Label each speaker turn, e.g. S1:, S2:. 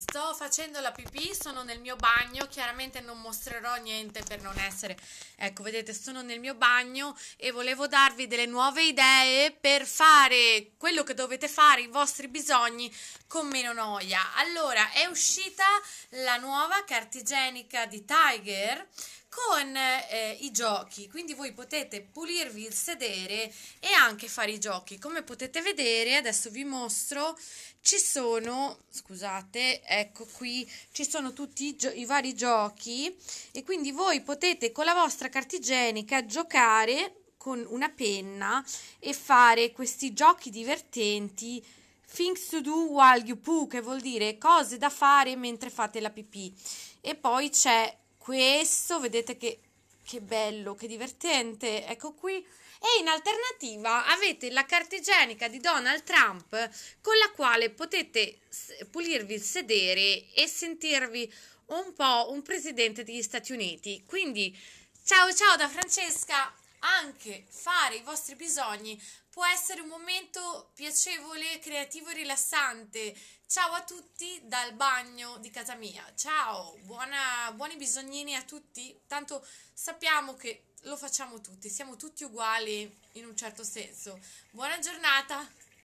S1: Sto facendo la pipì, sono nel mio bagno, chiaramente non mostrerò niente per non essere... Ecco, vedete, sono nel mio bagno e volevo darvi delle nuove idee per fare quello che dovete fare, i vostri bisogni, con meno noia. Allora, è uscita la nuova cartigenica di Tiger con eh, i giochi, quindi voi potete pulirvi il sedere e anche fare i giochi. Come potete vedere, adesso vi mostro, ci sono, scusate, ecco qui, ci sono tutti i, gio- i vari giochi e quindi voi potete con la vostra carta igienica giocare con una penna e fare questi giochi divertenti things to do while you poo, che vuol dire cose da fare mentre fate la pipì. E poi c'è questo, vedete che, che bello, che divertente, ecco qui. E in alternativa avete la carta igienica di Donald Trump con la quale potete pulirvi il sedere e sentirvi un po' un presidente degli Stati Uniti. Quindi, ciao ciao da Francesca! anche fare i vostri bisogni può essere un momento piacevole, creativo e rilassante. Ciao a tutti dal bagno di casa mia. Ciao, buona, buoni bisognini a tutti. Tanto sappiamo che lo facciamo tutti, siamo tutti uguali in un certo senso. Buona giornata!